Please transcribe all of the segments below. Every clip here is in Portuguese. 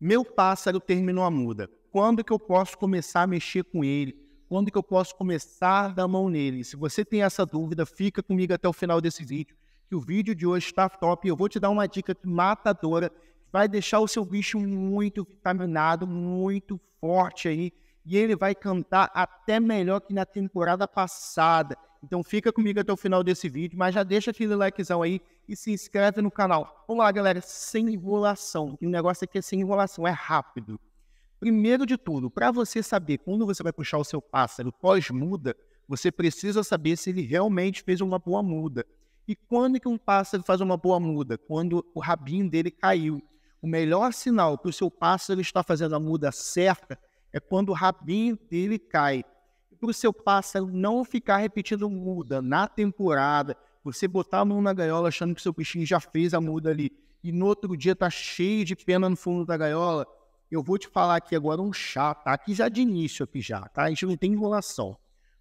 Meu pássaro terminou a muda. Quando que eu posso começar a mexer com ele? Quando que eu posso começar a dar mão nele? Se você tem essa dúvida, fica comigo até o final desse vídeo, que o vídeo de hoje está top. Eu vou te dar uma dica matadora, vai deixar o seu bicho muito vitaminado, muito forte aí, e ele vai cantar até melhor que na temporada passada. Então fica comigo até o final desse vídeo, mas já deixa aquele likezão aí e se inscreve no canal. Vamos lá, galera, sem enrolação. O negócio aqui é sem enrolação, é rápido. Primeiro de tudo, para você saber quando você vai puxar o seu pássaro pós-muda, você precisa saber se ele realmente fez uma boa muda. E quando que um pássaro faz uma boa muda? Quando o rabinho dele caiu. O melhor sinal que o seu pássaro está fazendo a muda certa é quando o rabinho dele cai para o seu pássaro não ficar repetindo muda na temporada, você botar a mão na gaiola achando que seu bichinho já fez a muda ali e no outro dia tá cheio de pena no fundo da gaiola, eu vou te falar aqui agora um chá, tá? Aqui já de início, aqui já, tá? A gente não tem enrolação.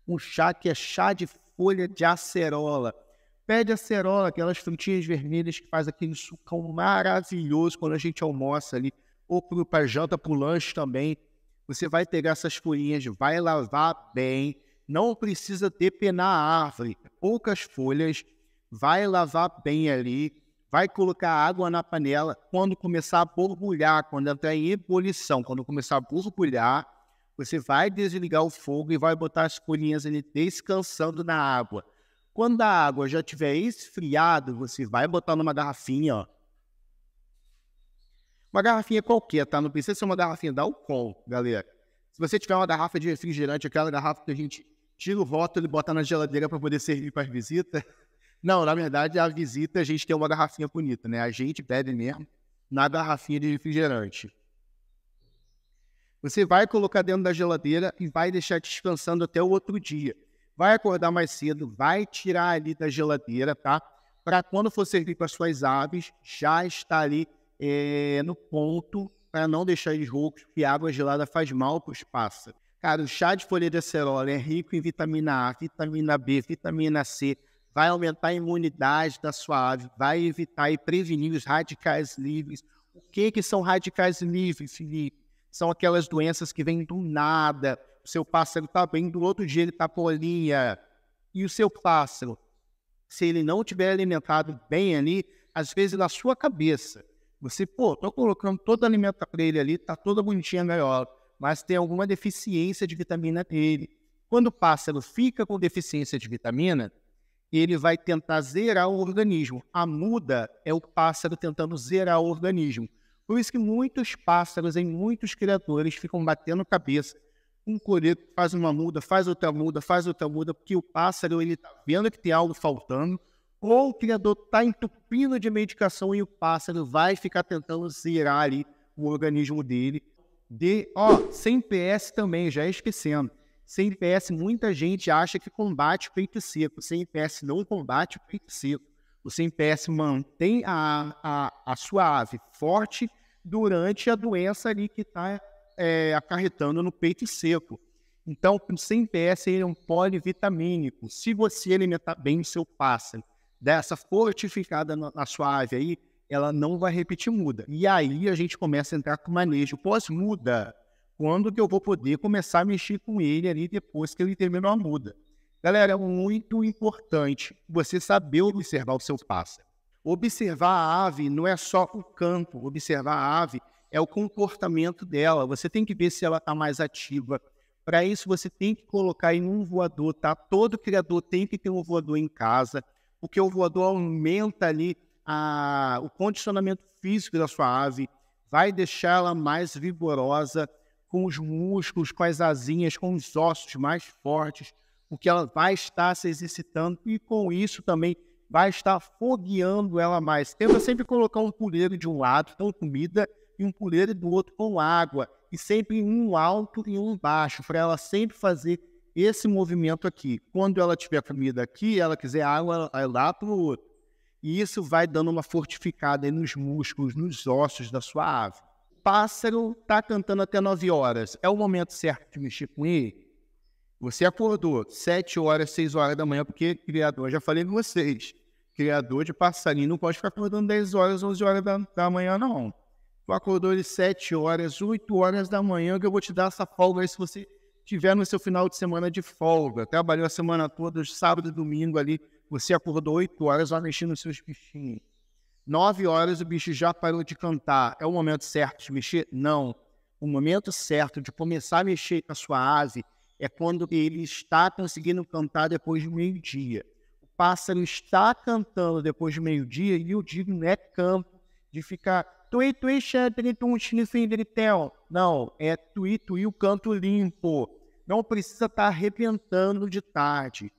Um chá que é chá de folha de acerola. Pede acerola, aquelas frutinhas vermelhas que faz aquele sucão maravilhoso quando a gente almoça ali, ou para janta, para lanche também. Você vai pegar essas folhinhas, vai lavar bem, não precisa depenar a árvore, poucas folhas, vai lavar bem ali, vai colocar água na panela. Quando começar a borbulhar, quando entrar em ebulição, quando começar a borbulhar, você vai desligar o fogo e vai botar as folhinhas ali descansando na água. Quando a água já tiver esfriado, você vai botar numa garrafinha, ó, uma garrafinha qualquer, tá? Não precisa ser uma garrafinha da Alcol, galera. Se você tiver uma garrafa de refrigerante, aquela garrafa que a gente tira o rótulo e bota na geladeira para poder servir para as visitas. Não, na verdade, a visita a gente tem uma garrafinha bonita, né? A gente pede mesmo na garrafinha de refrigerante. Você vai colocar dentro da geladeira e vai deixar descansando até o outro dia. Vai acordar mais cedo, vai tirar ali da geladeira, tá? Para quando for servir para suas aves, já estar ali é, no ponto para não deixar eles roucos, porque água gelada faz mal para os pássaros. Cara, o chá de folha de acerola é rico em vitamina A, vitamina B, vitamina C, vai aumentar a imunidade da sua ave, vai evitar e prevenir os radicais livres. O que, que são radicais livres, Felipe? São aquelas doenças que vêm do nada. O seu pássaro está bem, do outro dia ele está polinha E o seu pássaro, se ele não tiver alimentado bem ali, às vezes na sua cabeça, você, pô, tô colocando todo o alimento para ele ali, tá toda bonitinha a gaiola, mas tem alguma deficiência de vitamina dele. Quando o pássaro fica com deficiência de vitamina, ele vai tentar zerar o organismo. A muda é o pássaro tentando zerar o organismo. Por isso que muitos pássaros, em muitos criadores, ficam batendo cabeça. Um coreto faz uma muda, faz outra muda, faz outra muda, porque o pássaro ele tá vendo que tem algo faltando, ou o criador está entupindo de medicação e o pássaro vai ficar tentando zerar ali o organismo dele. De, ó, sem PS também, já é esquecendo. Sem PS, muita gente acha que combate o peito seco. Sem PS não combate o peito seco. O sem PS mantém a, a, a sua ave forte durante a doença ali que está é, acarretando no peito seco. Então, o sem PS ele é um polivitamínico. Se você alimentar bem o seu pássaro, dessa fortificada na sua ave aí, ela não vai repetir muda. E aí a gente começa a entrar com manejo pós-muda. Quando que eu vou poder começar a mexer com ele ali depois que ele terminou a muda? Galera, é muito importante você saber observar o seu pássaro. Observar a ave não é só o campo, observar a ave é o comportamento dela. Você tem que ver se ela está mais ativa. Para isso, você tem que colocar em um voador, tá? Todo criador tem que ter um voador em casa porque o voador aumenta ali a, o condicionamento físico da sua ave, vai deixá-la mais vigorosa, com os músculos, com as asinhas, com os ossos mais fortes, porque ela vai estar se exercitando e com isso também vai estar fogueando ela mais. Tenta sempre colocar um puleiro de um lado com então, comida e um puleiro do outro com água, e sempre um alto e um baixo, para ela sempre fazer esse movimento aqui. Quando ela tiver comida aqui, ela quiser água, ela é lá para o outro. E isso vai dando uma fortificada nos músculos, nos ossos da sua ave. Pássaro está cantando até 9 horas. É o momento certo de mexer com ele? Você acordou 7 horas, 6 horas da manhã, porque criador, já falei com vocês, criador de passarinho não pode ficar acordando 10 horas, 11 horas da, da manhã, não. Tu acordou de 7 horas, 8 horas da manhã, que eu vou te dar essa folga aí se você tiveram seu final de semana de folga, trabalhou a semana toda, sábado e domingo ali, você acordou 8 horas, vai mexendo nos seus bichinhos. 9 horas o bicho já parou de cantar. É o momento certo de mexer? Não. O momento certo de começar a mexer com a sua ave é quando ele está conseguindo cantar depois do meio-dia. O pássaro está cantando depois do meio-dia e o digno é campo de ficar tui tui xandritum xnifindritel. Não, é tui tui o canto limpo não precisa estar tá arrebentando de tarde.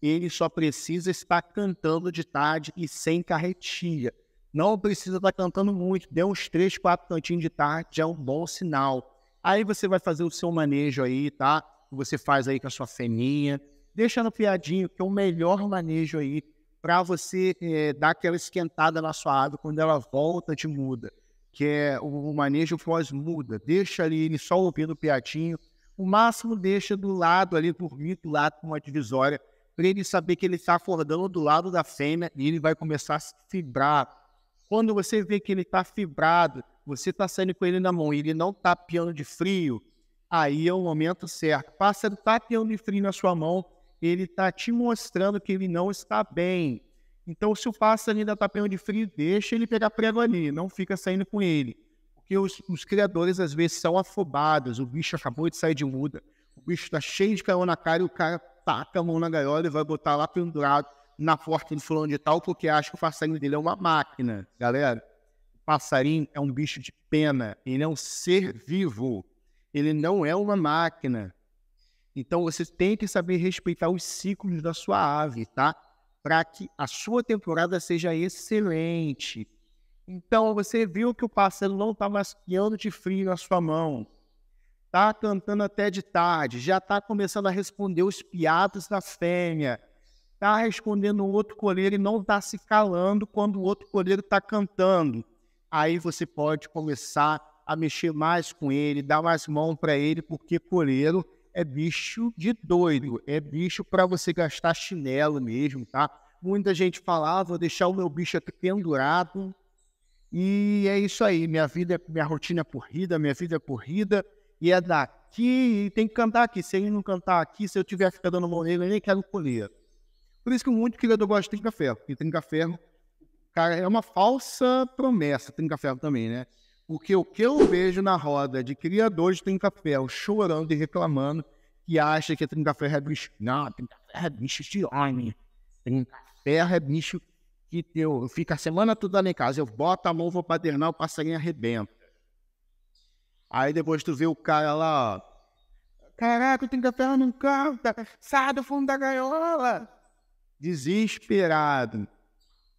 Ele só precisa estar cantando de tarde e sem carretilha. Não precisa estar tá cantando muito. Dê uns três, quatro cantinhos de tarde, já é um bom sinal. Aí você vai fazer o seu manejo aí, tá? Você faz aí com a sua feninha. Deixa no piadinho, que é o melhor manejo aí para você é, dar aquela esquentada na sua ave quando ela volta de muda, que é o manejo pós-muda. Deixa ali ele só ouvindo o piadinho o máximo deixa do lado ali, dormir do lado com uma divisória, para ele saber que ele está acordando do lado da fêmea e ele vai começar a se fibrar. Quando você vê que ele está fibrado, você está saindo com ele na mão e ele não está piando de frio, aí é o momento certo. Pássaro está piando de frio na sua mão, ele está te mostrando que ele não está bem. Então, se o pássaro ainda está piando de frio, deixa ele pegar prego ali, não fica saindo com ele os, os, criadores às vezes são afobados. O bicho acabou de sair de muda, o bicho está cheio de carão na cara e o cara taca a mão na gaiola e vai botar lá pendurado na porta do fulano de tal, porque acha que o passarinho dele é uma máquina. Galera, o passarinho é um bicho de pena, ele é um ser vivo, ele não é uma máquina. Então você tem que saber respeitar os ciclos da sua ave, tá? Para que a sua temporada seja excelente. Então você viu que o parceiro não está masqueando de frio na sua mão, está cantando até de tarde, já está começando a responder os piados da fêmea, está respondendo o outro coleiro e não está se calando quando o outro coleiro está cantando. Aí você pode começar a mexer mais com ele, dar mais mão para ele, porque coleiro é bicho de doido, é bicho para você gastar chinelo mesmo, tá? Muita gente falava, ah, vou deixar o meu bicho aqui pendurado e é isso aí, minha vida, é, minha rotina é corrida, minha vida é corrida, e é daqui, e tem que cantar aqui. Se ele não cantar aqui, se eu tiver ficando no mão eu nem quero colher. Por isso que muito criador gosta de trinca-ferro, porque trinca-ferro, cara, é uma falsa promessa, trinca-ferro também, né? Porque o que eu vejo na roda de criadores de trinca-ferro chorando e reclamando que acha que trinca-ferro é bicho. Não, trinca-ferro é bicho de homem. Trinca-ferro é bicho que eu fico a semana toda em casa, eu boto a mão, vou padernar o passarinho arrebenta. Aí depois tu vê o cara lá, caraca, eu tenho café no carro, sai do fundo da gaiola. Desesperado.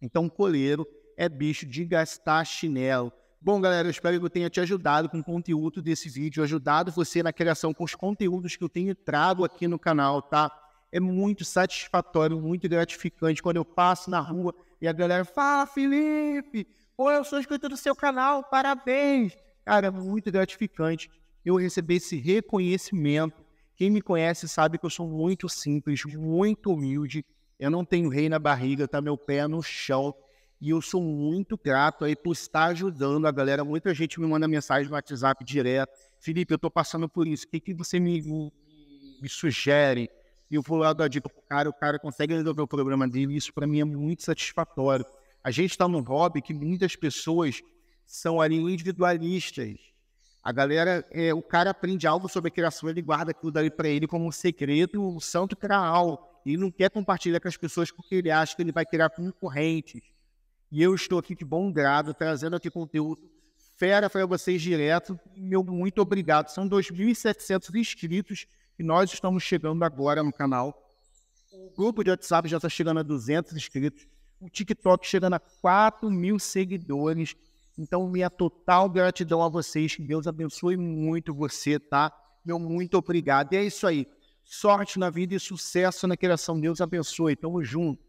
Então, coleiro é bicho de gastar chinelo. Bom, galera, eu espero que eu tenha te ajudado com o conteúdo desse vídeo, ajudado você na criação com os conteúdos que eu tenho trago aqui no canal, tá? É muito satisfatório, muito gratificante quando eu passo na rua e a galera, fala Felipe, pô, eu sou inscrito do seu canal, parabéns. Cara, muito gratificante eu receber esse reconhecimento. Quem me conhece sabe que eu sou muito simples, muito humilde. Eu não tenho rei na barriga, tá meu pé é no chão. E eu sou muito grato aí por estar ajudando a galera. Muita gente me manda mensagem no WhatsApp direto. Felipe, eu tô passando por isso. O que, que você me, me sugere? e eu vou lá dar dica pro cara, o cara consegue resolver o problema dele, e isso para mim é muito satisfatório. A gente está num hobby que muitas pessoas são ali individualistas. A galera, é, o cara aprende algo sobre a criação, ele guarda aquilo dali para ele como um segredo, um santo graal. E não quer compartilhar com as pessoas porque ele acha que ele vai criar concorrentes. E eu estou aqui de bom grado, trazendo aqui conteúdo fera para vocês direto. Meu muito obrigado. São 2.700 inscritos e nós estamos chegando agora no canal. O grupo de WhatsApp já está chegando a 200 inscritos. O TikTok chegando a 4 mil seguidores. Então, minha total gratidão a vocês. que Deus abençoe muito você, tá? Meu muito obrigado. E é isso aí. Sorte na vida e sucesso na criação. Deus abençoe. Tamo junto.